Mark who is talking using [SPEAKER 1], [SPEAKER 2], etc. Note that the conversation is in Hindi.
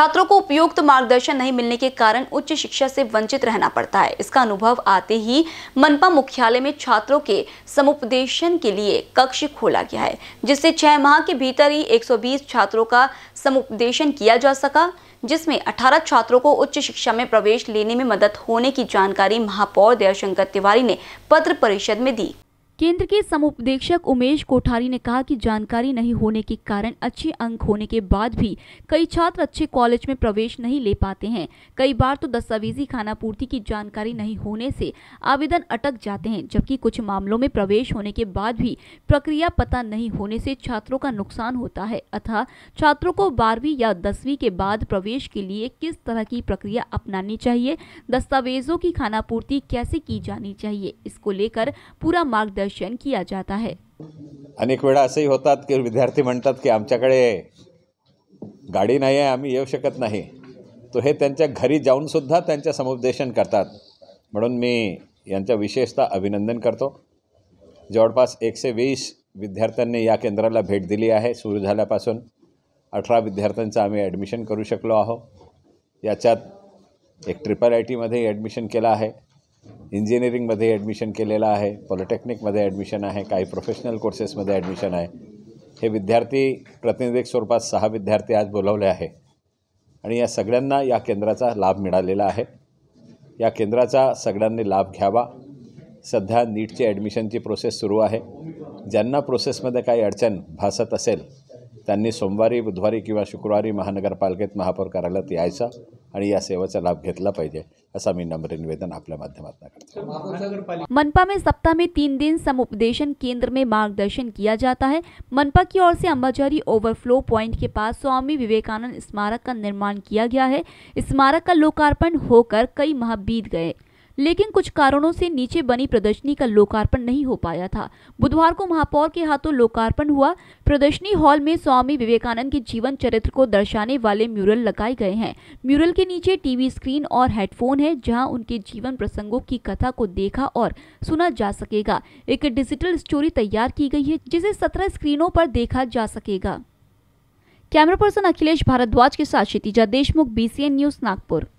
[SPEAKER 1] छात्रों को उपयुक्त मार्गदर्शन नहीं मिलने के कारण उच्च शिक्षा से वंचित रहना पड़ता है इसका अनुभव आते ही मनपा मुख्यालय में छात्रों के समुपदेशन के लिए कक्ष खोला गया है जिससे छह माह के भीतर ही 120 छात्रों का समुपदेशन किया जा सका जिसमें 18 छात्रों को उच्च शिक्षा में प्रवेश लेने में मदद होने की जानकारी महापौर दयाशंकर तिवारी ने पत्र परिषद में दी केंद्र के समुपदेशक उमेश कोठारी ने कहा कि जानकारी नहीं होने के कारण अच्छे अंक होने के बाद भी कई छात्र अच्छे कॉलेज में प्रवेश नहीं ले पाते हैं कई बार तो दस्तावेजी खाना पूर्ति की जानकारी नहीं होने से आवेदन अटक जाते हैं जबकि कुछ मामलों में प्रवेश होने के बाद भी प्रक्रिया पता नहीं होने से छात्रों का नुकसान होता है अतः छात्रों को बारहवीं या दसवीं के बाद प्रवेश के लिए किस तरह की प्रक्रिया अपनानी चाहिए दस्तावेजों की खाना कैसे की जानी चाहिए इसको लेकर पूरा मार्गदर्शन प्रदर्शन किया जाता है
[SPEAKER 2] अनेक वेळा असंही होतात की विद्यार्थी म्हणतात की आमच्याकडे गाडी नाही आहे आम्ही येऊ शकत नाही तो हे त्यांच्या घरी जाऊनसुद्धा त्यांच्या समुपदेशन करतात म्हणून मी यांच्या विशेषतः अभिनंदन करतो जवळपास एकशे वीस विद्यार्थ्यांनी या केंद्राला भेट दिली आहे सुरू झाल्यापासून अठरा विद्यार्थ्यांचं आम्ही ॲडमिशन करू शकलो आहो याच्यात एक ट्रिपल आय टीमध्ये ॲडमिशन केलं आहे इंजिनिअरिंगमध्ये ॲडमिशन केलेलं आहे पॉलिटेक्निकमध्ये ॲडमिशन आहे काही प्रोफेशनल कोर्सेसमध्ये ॲडमिशन आहे हे विद्यार्थी प्रतिनिधिक स्वरूपात सहा विद्यार्थी आज बोलवले आहे आणि या सगळ्यांना या केंद्राचा लाभ मिळालेला आहे या केंद्राचा सगळ्यांनी लाभ घ्यावा सध्या नीटची ॲडमिशनची प्रोसेस सुरू आहे ज्यांना प्रोसेसमध्ये काही अडचण भासत असेल त्यांनी सोमवारी बुधवारी किंवा शुक्रवारी महानगरपालिकेत महापौर कार्यालयात यायचा आणि या सेवेचा लाभ घेतला पाहिजे असा मी नम्र निवेदन आपल्या
[SPEAKER 1] माध्यमातून मनपा में सप्ताह में तीन दिन समुपदेशन केंद्र में मार्गदर्शन किया जाता है मनपा की ओर से अम्बाजारी ओवरफ्लो पॉइंट के पास स्वामी विवेकानंद स्मारक का निर्माण किया गया है स्मारक का लोकार्पण होकर कई माह बीत गए लेकिन कुछ कारणों से नीचे बनी प्रदर्शनी का लोकार्पण नहीं हो पाया था बुधवार को महापौर के हाथों लोकार्पण हुआ प्रदर्शनी हॉल में स्वामी विवेकानंद के जीवन चरित्र को दर्शाने वाले म्यूरल लगाए गए हैं म्यूरल के नीचे टीवी स्क्रीन और हेडफोन है जहाँ उनके जीवन प्रसंगों की कथा को देखा और सुना जा सकेगा एक डिजिटल स्टोरी तैयार की गई है जिसे सत्रह स्क्रीनों पर देखा जा सकेगा कैमरा पर्सन अखिलेश भारद्वाज के साथ क्षितिजा देशमुख बीसीएन न्यूज नागपुर